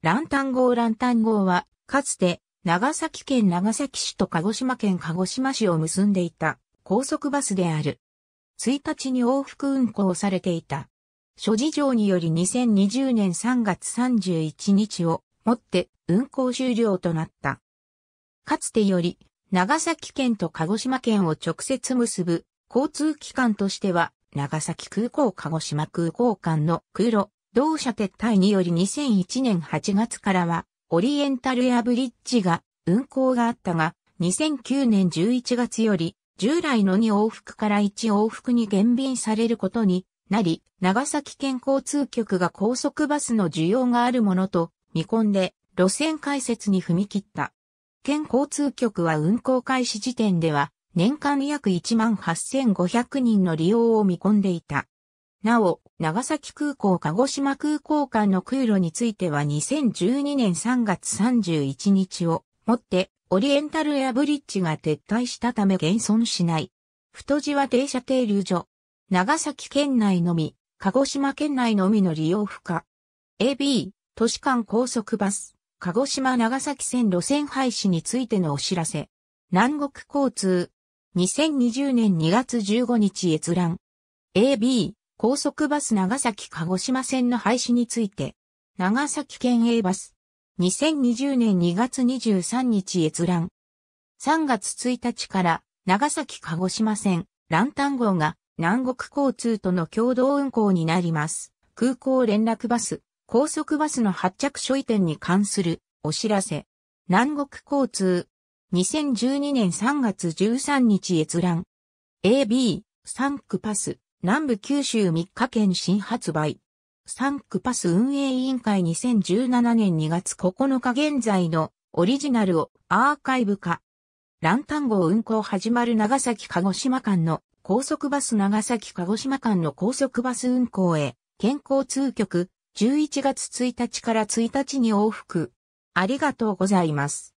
ランタン号ランタン号は、かつて、長崎県長崎市と鹿児島県鹿児島市を結んでいた、高速バスである。1日に往復運行されていた。諸事情により2020年3月31日をもって運行終了となった。かつてより、長崎県と鹿児島県を直接結ぶ交通機関としては、長崎空港鹿児島空港間の空路、同社撤退により2001年8月からは、オリエンタルエアブリッジが運行があったが、2009年11月より、従来の2往復から1往復に減便されることになり、長崎県交通局が高速バスの需要があるものと見込んで、路線開設に踏み切った。県交通局は運行開始時点では、年間約1万8500人の利用を見込んでいた。なお、長崎空港鹿児島空港間の空路については2012年3月31日をもってオリエンタルエアブリッジが撤退したため現存しない。太地は停車停留所。長崎県内のみ、鹿児島県内のみの利用不可。AB、都市間高速バス、鹿児島長崎線路線廃止についてのお知らせ。南国交通。2020年2月15日閲覧。AB、高速バス長崎鹿児島線の廃止について、長崎県営バス、2020年2月23日閲覧。3月1日から長崎鹿児島線、ランタン号が南国交通との共同運行になります。空港連絡バス、高速バスの発着所移転に関するお知らせ。南国交通、2012年3月13日閲覧。AB、サンクパス、南部九州3日県新発売。3区パス運営委員会2017年2月9日現在のオリジナルをアーカイブ化。ランタン号運行始まる長崎鹿児島間の高速バス長崎鹿児島間の高速バス運行へ健康通局11月1日から1日に往復。ありがとうございます。